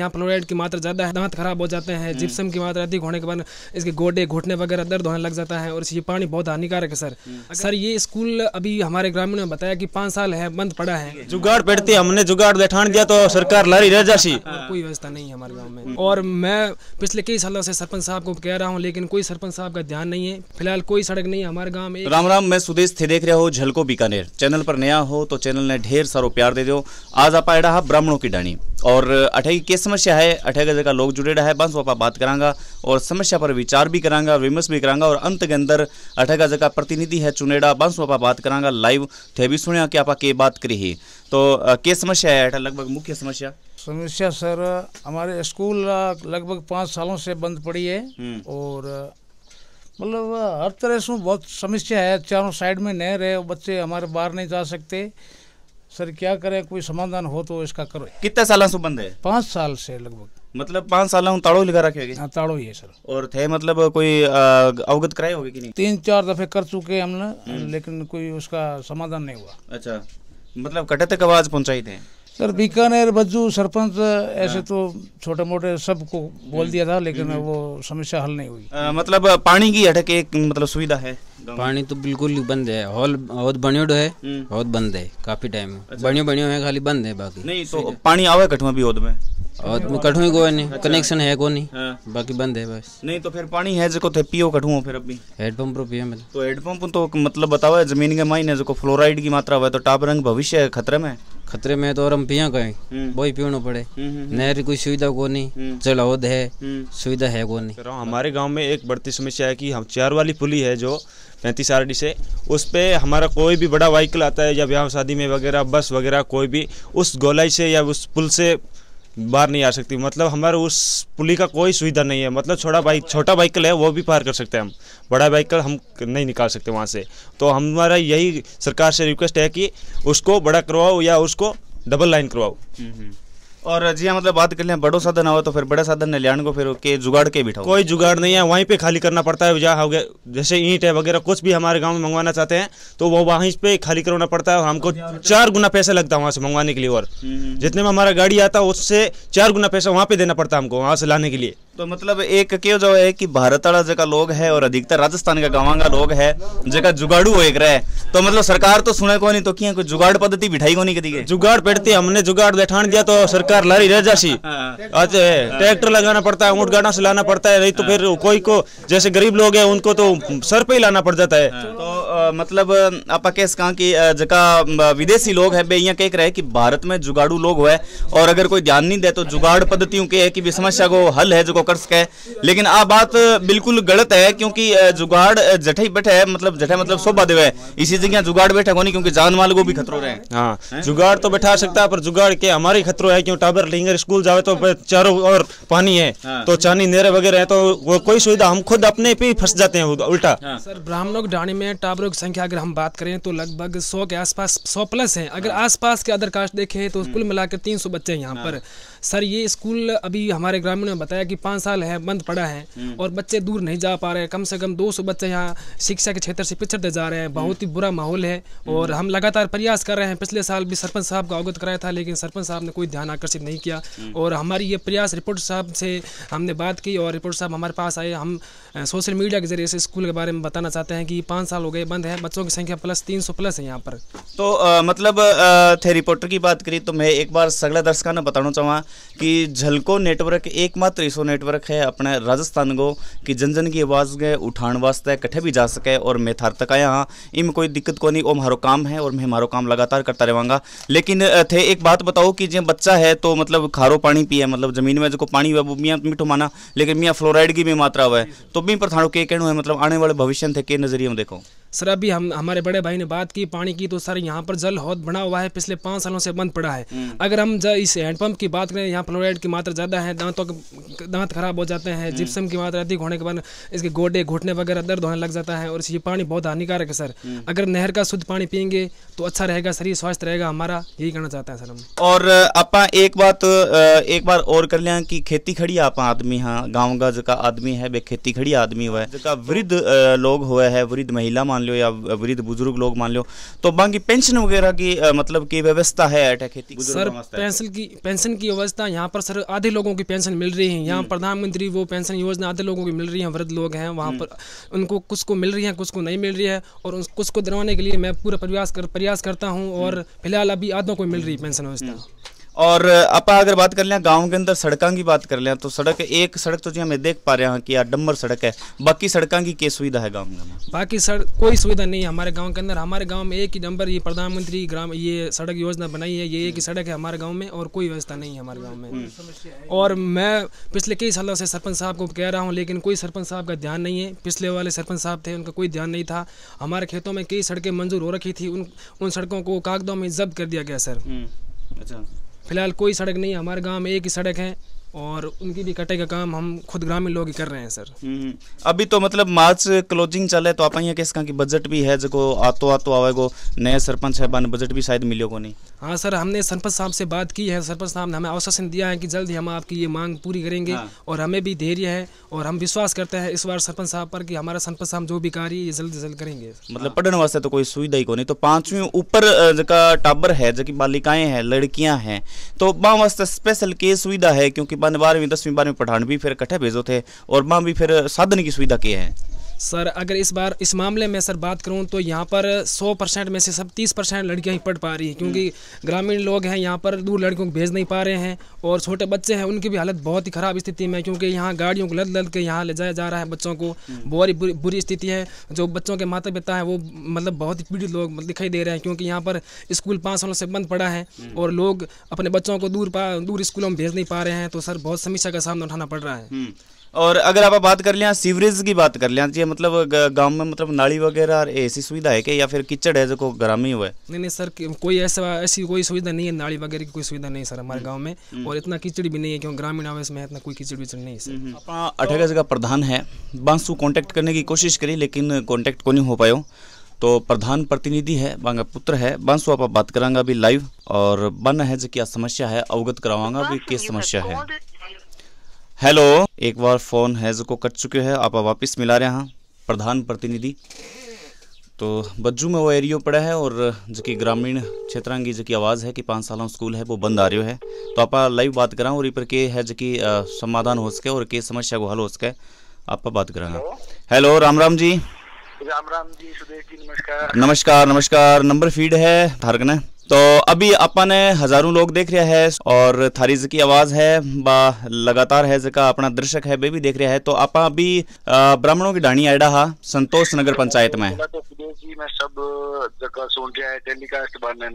यहाँ फ्लोराइड की मात्रा ज़्यादा है दांत खराब हो जाते हैं हम्म। जिप्सम की मात्रा अधिक होने के बाद इसके गोडे घुटने वगैरह दर्द होने लग जाता है और ये पानी बहुत हानिकारक है सर हम्म। सर ये स्कूल अभी हमारे ग्रामीण में बताया कि पाँच साल है बंद पड़ा है जुगाड़ पेड़ती हमने जुगाड़ बैठान दिया तो सरकार लड़ी रह जा हाँ, हाँ। कोई व्यवस्था नहीं है हमारे गाँव में हम्म। और मैं पिछले कई सालों से सरपंच साहब को कह रहा हूँ लेकिन कोई सरपंच साहब का ध्यान नहीं है फिलहाल कोई सड़क नहीं है हमारे गाँव में राम राम मैं सुदेश थे देख रहे हो झलको बीकानेर चैनल पर नया हो तो चैनल ने ढेर सारो प्यार दे दो आज आप ब्राह्मणों की डाणी और अठाई केस समस्या है अठाई गज का लोग जुड़ेड़ा है बस आप बात करांगा और समस्या पर विचार भी करांगा विमर्श भी करांगा और अंत के अंदर अठाई गज का प्रतिनिधि है चुनेड़ा बस आप बात करांगा लाइव थे तो भी सुने कि आप के बात करी है तो के समस्या है अठा लगभग मुख्य समस्या समस्या सर हमारे स्कूल लगभग पाँच सालों से बंद पड़ी है हम्म। और मतलब हर तरह से बहुत समस्या है चारों साइड में नहर है बच्चे हमारे बाहर नहीं जा सकते सर क्या करें कोई समाधान हो तो इसका करो कितने साल से बंद है पाँच साल से लगभग मतलब पाँच साल ताड़ो लगा रखे हाँ ताड़ो ही है सर और थे मतलब कोई अवगत कराए होगी कि नहीं तीन चार दफे कर चुके हमने हम्म। लेकिन कोई उसका समाधान नहीं हुआ अच्छा मतलब कटे तक आवाज पहुंचाई थे सर बीकानेर बज्जू सरपंच ऐसे तो छोटे मोटे सबको बोल दिया था लेकिन हम्म। वो समस्या हल नहीं हुई आ, मतलब पानी की अटक एक मतलब सुविधा है पानी तो बिल्कुल बंद है हॉल बहुत बनियो है हम्म। बहुत बंद है काफी टाइम बनियो अच्छा। बनियो है खाली बंद है बाकी नहीं तो पानी आवे कठुआ भी होद में और कठुआ को नहीं कनेक्शन अच्छा। है को नहीं हाँ। बाकी बंद है बस नहीं तो फिर पानी है जो थे तो पियो कठुआ फिर अभी हेडपम्प रो पियो मतलब तो हेडपम्प तो मतलब बताओ जमीन के मायने जो फ्लोराइड की मात्रा हुआ तो टाप रंग भविष्य खतरे में खतरे में तो और पिया गए हम्म। वही पीना पड़े हम्म, हम्म, नहर कोई सुविधा को नहीं चलाओ है सुविधा है को नहीं हमारे गांव में एक बढ़ती समस्या है कि हम चार वाली पुली है जो पैंतीस आर से उस पर हमारा कोई भी बड़ा व्हीकल आता है या ब्याह शादी में वगैरह बस वगैरह कोई भी उस गोलाई से या उस पुल से बाहर नहीं आ सकती मतलब हमारे उस पुली का कोई सुविधा नहीं है मतलब छोटा बाइक छोटा बाइकल है वो भी पार कर सकते हैं हम बड़ा बाइकल हम नहीं निकाल सकते वहाँ से तो हमारा यही सरकार से रिक्वेस्ट है कि उसको बड़ा करवाओ या उसको डबल लाइन करवाओ हम्म, हम्म। और जी हाँ, मतलब बात कर लिया बड़ो साधन हो तो फिर बड़े साधन ने लियान को फिर के जुगाड़ के बिठाओ कोई जुगाड़ नहीं है वहीं पे खाली करना पड़ता है जहाँ हो गया जैसे ईंट है वगैरह कुछ भी हमारे गाँव में मंगवाना चाहते हैं तो वो वहीं पे खाली करवाना पड़ता है और हमको चार गुना पैसा लगता है वहाँ से मंगवाने के लिए और हम्म। जितने में हमारा गाड़ी आता है उससे चार गुना पैसा वहाँ पे देना पड़ता है हमको वहाँ से लाने के लिए तो मतलब एक क्यों जो है कि भारत जगह लोग है और अधिकतर राजस्थान का गाँव का लोग है जगह जुगाड़ू हो एक रहे तो मतलब सरकार तो सुने को नहीं तो किया कोई जुगाड़ पद्धति बिठाई को नहीं कर जुगाड़ बैठती हमने जुगाड़ बैठान दिया तो सरकार सरकार लारी रह जासी अच्छा ट्रैक्टर लगाना पड़ता है ऊँट गाड़ा से लाना पड़ता है नहीं तो फिर कोई को जैसे गरीब लोग है उनको तो सर पे ही लाना पड़ जाता है तो मतलब आप कह सका कि जका विदेशी लोग है बे यहाँ कह रहे कि भारत में जुगाड़ू लोग हुए और अगर कोई ध्यान नहीं दे तो जुगाड़ पद्धतियों के है कि भी समस्या को हल है जो कर सके लेकिन आ बात बिल्कुल गलत है क्योंकि जुगाड़ जठे ही बैठे है मतलब जठे मतलब शोभा देवे इसी जगह जुगाड़ बैठे को नहीं क्योंकि जान माल को भी खतरो रहे हाँ जुगाड़ तो बैठा सकता है पर जुगाड़ के हमारे खतरो है क्यों टाबर लिंगर स्कूल जावे तो चारों और पानी है हाँ। तो चांदी नेरे वगैरह है तो कोई सुविधा हम खुद अपने पे फंस जाते हैं उल्टा हाँ। सर ब्राह्मण के डाणी में टाबर कारों की संख्या अगर हम बात करें तो लगभग सौ के आसपास सौ प्लस हैं अगर हाँ। आसपास के अदर कास्ट देखें तो कुल हम्म। मिलाकर तीन सौ बच्चे हैं यहाँ हाँ। पर सर ये स्कूल अभी हमारे ग्रामीणों ने बताया कि पाँच साल है बंद पड़ा है हम्म। और बच्चे दूर नहीं जा पा रहे हैं कम से कम दो सौ बच्चे यहाँ शिक्षा के क्षेत्र से पिछड़ते जा रहे हैं बहुत ही हम्म। बुरा माहौल है और हम लगातार प्रयास कर रहे हैं पिछले साल भी सरपंच साहब का अवगत कराया था लेकिन सरपंच साहब ने कोई ध्यान आकर्षित नहीं किया और हमारी ये प्रयास रिपोर्ट साहब से हमने बात की और रिपोर्ट साहब हमारे पास आए हम सोशल मीडिया के जरिए से स्कूल के बारे में बताना चाहते हैं कि पाँच साल हो गए बंद है बच्चों की संख्या प्लस तीन सौ प्लस है यहाँ पर तो आ, मतलब थे रिपोर्टर की बात करी तो मैं एक बार सगला दर्शक ने बताना चाहवा कि झलको नेटवर्क एकमात्र ऐसो नेटवर्क है अपने राजस्थान को कि जन जन की आवाज़ के उठाने वास्ते कठे भी जा सके और मैं थार तक आया हाँ इनमें कोई दिक्कत को नहीं वो हमारो काम है और मैं हमारो काम लगातार करता रहवांगा लेकिन थे एक बात बताओ कि जो बच्चा है तो मतलब खारो पानी पिए मतलब जमीन में जो पानी हुआ वो मियाँ मिठो माना लेकिन मियाँ फ्लोराइड की भी मात्रा हुआ है तो भी पर थारो के कहना है मतलब आने वाले भविष्य थे के नजरिए देखो सर अभी हम हमारे बड़े भाई ने बात की पानी की तो सर यहाँ पर जल बहुत बना हुआ है पिछले पाँच सालों से बंद पड़ा है हम्म। अगर हम इस हैंडपम्प की बात करें यहाँ फ्लोराइड की मात्रा ज़्यादा है दांतों के दांत खराब हो जाते हैं हम्म। जिप्सम की मात्रा अधिक होने के बाद इसके गोडे घुटने वगैरह दर्द होने लग जाता है और ये पानी बहुत हानिकारक है सर हम्म। अगर नहर का शुद्ध पानी पियेंगे तो अच्छा रहेगा शरीर स्वस्थ रहेगा हमारा यही कहना चाहते हैं सर हम और आप एक बात एक बार और कर लें कि खेती खड़ी आप आदमी हाँ गाँव का जगह आदमी है वे खेती खड़ी आदमी हुआ है जो वृद्ध लोग हुआ है वृद्ध महिला मान लो या वृद्ध बुजुर्ग लोग मान लो तो बाकी पेंशन वगैरह की मतलब की व्यवस्था है खेती सर पेंशन की पेंशन की व्यवस्था यहाँ पर सर आधे लोगों की पेंशन मिल रही है यहाँ हम्म। प्रधानमंत्री वो पेंशन योजना आधे लोगों की मिल रही है वृद्ध लोग हैं वहाँ हम्म। पर उनको कुछ को मिल रही है कुछ को नहीं मिल रही है और कुछ को दिलवाने के लिए मैं पूरा प्रयास कर प्रयास करता हूँ और हम्म। फिलहाल अभी आधों को मिल रही है पेंशन व्यवस्था और आप अगर बात कर लें गांव के अंदर सड़कों की बात कर लें तो सड़क एक सड़क तो जी हमें देख पा रहे हैं कि डम्बर सड़क है बाकी सड़कों की क्या सुविधा है गाँव में बाकी सड़क कोई सुविधा नहीं है हमारे गाँव के अंदर हमारे गाँव में एक ही डम्बर ये प्रधानमंत्री ग्राम ये सड़क योजना बनाई है ये एक ही सड़क है हमारे गाँव में और कोई व्यवस्था नहीं है हमारे गाँव में हम्म। और मैं पिछले कई सालों से सरपंच साहब को कह रहा हूँ लेकिन कोई सरपंच साहब का ध्यान नहीं है पिछले वाले सरपंच साहब थे उनका कोई ध्यान नहीं था हमारे खेतों में कई सड़कें मंजूर हो रखी थी उन उन सड़कों को कागदों में जब्त कर दिया गया सर हम्म। अच्छा फ़िलहाल कोई सड़क नहीं है हमारे गाँव में एक ही सड़क है और उनकी भी कटे का काम हम खुद ग्रामीण लोग ही कर रहे हैं सर हम्म, हम्म। अभी तो मतलब मार्च क्लोजिंग चले तो आप यहाँ की बजट भी है जो आतो आतो आवेगो नए सरपंच साहबान बजट भी शायद मिलेगा नहीं हाँ सर हमने सरपंच साहब से बात की है सरपंच साहब ने हमें आश्वासन दिया है कि जल्द ही हम आपकी ये मांग पूरी करेंगे हाँ। और हमें भी धैर्य है और हम विश्वास करते हैं इस बार सरपंच साहब पर कि हमारा सरपंच साहब जो भी कार्य ये जल्द से जल्द करेंगे मतलब पढ़ने वास्ते तो कोई सुविधा ही को नहीं तो पांचवी ऊपर जगह टाबर है जो बालिकाएं हैं लड़कियां हैं तो माँ वास्ते स्पेशल के सुविधा है क्योंकि बारहवीं दसवीं बारहवीं पठान भी फिर इकट्ठे भेजो थे और माँ भी फिर साधन की सुविधा के है सर अगर इस बार इस मामले में सर बात करूं तो यहाँ पर 100 परसेंट में से सब 30 परसेंट लड़कियाँ ही पढ़ पा रही हैं क्योंकि हम्म। ग्रामीण लोग हैं यहाँ पर दूर लड़कियों को भेज नहीं पा रहे हैं और छोटे बच्चे हैं उनकी भी हालत बहुत ही ख़राब स्थिति में क्योंकि यहाँ गाड़ियों को लद लद के यहाँ ले जाया जा रहा है बच्चों को हम्म। बहुत ही बुरी, बुरी स्थिति है जो बच्चों के माता पिता हैं वो मतलब बहुत ही पीड़ित लोग मतलब दिखाई दे रहे हैं क्योंकि यहाँ पर स्कूल पाँच सालों से बंद पड़ा है हम्म। और लोग अपने बच्चों को दूर दूर स्कूलों में भेज नहीं पा रहे हैं तो सर बहुत समस्या का सामना उठाना पड़ रहा है और अगर आप बात कर लें सीवरेज की बात कर लें जी मतलब गांव में मतलब नाली वगैरह ऐसी सुविधा है कि या फिर किचड़ है जो को ग्राम हुआ है नहीं नहीं सर कोई ऐसा ऐसी कोई सुविधा नहीं है नाली वगैरह की कोई सुविधा नहीं सर हमारे हम्म। गाँव में हम्म। और इतना किचड़ भी नहीं है क्योंकि ग्रामीण आवास में इतना कोई किचड़ विचड़ नहीं है सर हम्म। अपना अठागज का प्रधान है बांसु कॉन्टैक्ट करने की कोशिश करी लेकिन कॉन्टैक्ट को नहीं हो पाए तो प्रधान प्रतिनिधि है बांगा पुत्र है बांसु आप बात करांगा अभी लाइव और बन है जो क्या समस्या है अवगत करावांगा भी क्या समस्या है हेलो एक बार फ़ोन हैज़ को कट चुके हैं आप वापस मिला रहे हैं प्रधान प्रतिनिधि तो बज्जू में वो एरियो पड़ा है और जो कि ग्रामीण क्षेत्र की जो की आवाज़ है कि पाँच साल स्कूल है वो बंद आ रो है तो आप लाइव बात करा और पर के है जो कि समाधान हो सके और के समस्या को हल हो सके आप बात करा हेलो राम राम जी राम राम जी सुदेश जी नमस्कार नमस्कार नमस्कार नंबर फीड है थारक ने तो अभी अपन हजारों लोग देख रहा है और थारी की आवाज है बा लगातार है जका अपना दर्शक है वे भी देख रहा है तो आप अभी ब्राह्मणों की डाणी आयडा हा संतोष नगर पंचायत में तो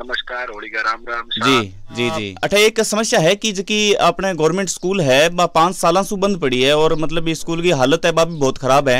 नमस्कार राम राम जी जी जी अच्छा, एक समस्या है की जो अपने गवर्नमेंट स्कूल है पांच साल बंद पड़ी है और मतलब स्कूल की हालत है बा भी बहुत खराब है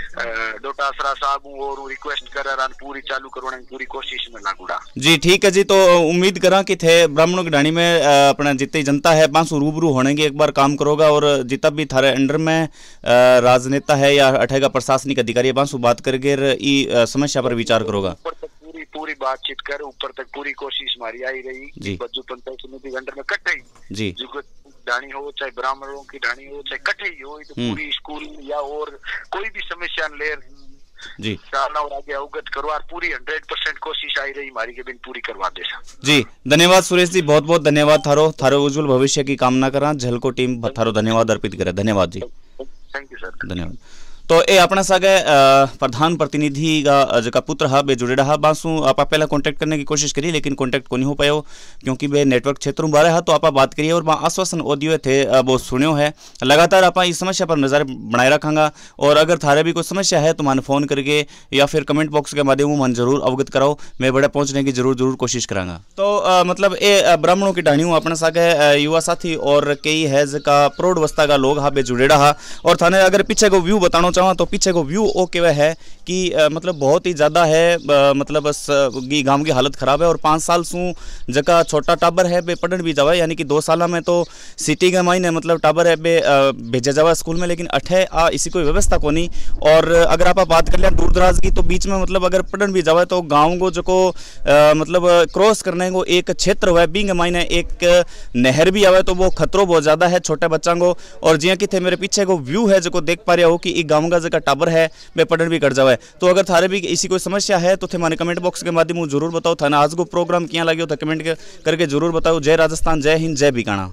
डोटासरा साहब और रिक्वेस्ट कर रहा पूरी चालू करवाने की पूरी कोशिश में लागूड़ा जी ठीक है जी तो उम्मीद करा कि थे ब्राह्मण की में अपना जितनी जनता है पांच रूबरू होने की एक बार काम करोगा और जितना भी थारे अंडर में राजनेता है या अठेगा प्रशासनिक अधिकारी पांच बात करके समस्या पर विचार करोगा पूरी पूरी बातचीत कर ऊपर तक पूरी कोशिश मारी आई रही जी पंचायत समिति के अंडर में कट गई जी ढाणी हो चाहे ब्राह्मणों की ढाणी हो चाहे कटे ही हो तो पूरी स्कूल या और कोई भी समस्या ले जी अवगत करवा पूरी हंड्रेड परसेंट कोशिश आई रही हमारी के बिन पूरी करवा दे जी धन्यवाद सुरेश जी बहुत बहुत धन्यवाद थारो थारो उज्जवल भविष्य की कामना करा झलको टीम थारो धन्यवाद अर्पित करे धन्यवाद जी थैंक यू सर धन्यवाद तो ये अपना सागे प्रधान प्रतिनिधि का जका पुत्र हा बे जुड़े रहा बासू आप पहला कांटेक्ट करने की कोशिश करी लेकिन कांटेक्ट को नहीं हो पाया क्योंकि बे नेटवर्क क्षेत्र में बारे हा तो आप बात करिए और आश्वासन ओ दिए थे वो सुनियो है लगातार आप इस समस्या पर नजर बनाए रखांगा और अगर थारे भी कोई समस्या है तो मैंने फोन करके या फिर कमेंट बॉक्स के माध्यम मन जरूर अवगत कराओ मैं बड़े पहुंचने की जरूर जरूर कोशिश करांगा तो मतलब ये ब्राह्मणों की डाणियों अपने सागे युवा साथी और कई है का प्रौढ़ का लोग हा बे जुड़े हा और थाने अगर पीछे को व्यू बताना चाहूँ तो पीछे को व्यू ओके वह है कि आ, मतलब बहुत ही ज़्यादा है आ, मतलब बस गांव की हालत ख़राब है और पाँच साल सू जगह छोटा टाबर है बे पढ़ भी जावा यानी कि दो साल में तो सिटी के मायने मतलब टाबर है बे भेजा जावा स्कूल में लेकिन अठे आ इसी कोई व्यवस्था को नहीं और अगर आप बात कर लें दूर दराज की तो बीच में मतलब अगर पढ़ भी जावा तो गाँव को जो को मतलब क्रॉस करने को एक क्षेत्र हुआ है बींग मायने एक नहर भी आवा तो वो खतरो बहुत ज़्यादा है छोटे बच्चा को और जिया कि मेरे पीछे को व्यू है जो देख पा रहे हो कि गाँव उनका जगह टावर है पढ़न भी कट जावा तो अगर थारे भी इसी कोई समस्या है तो थे मारे कमेंट बॉक्स के माध्यम जरूर बताओ थाना आज को प्रोग्राम क्या लगे हो था तो कमेंट करके जरूर बताओ जय राजस्थान जय हिंद जय बीकाना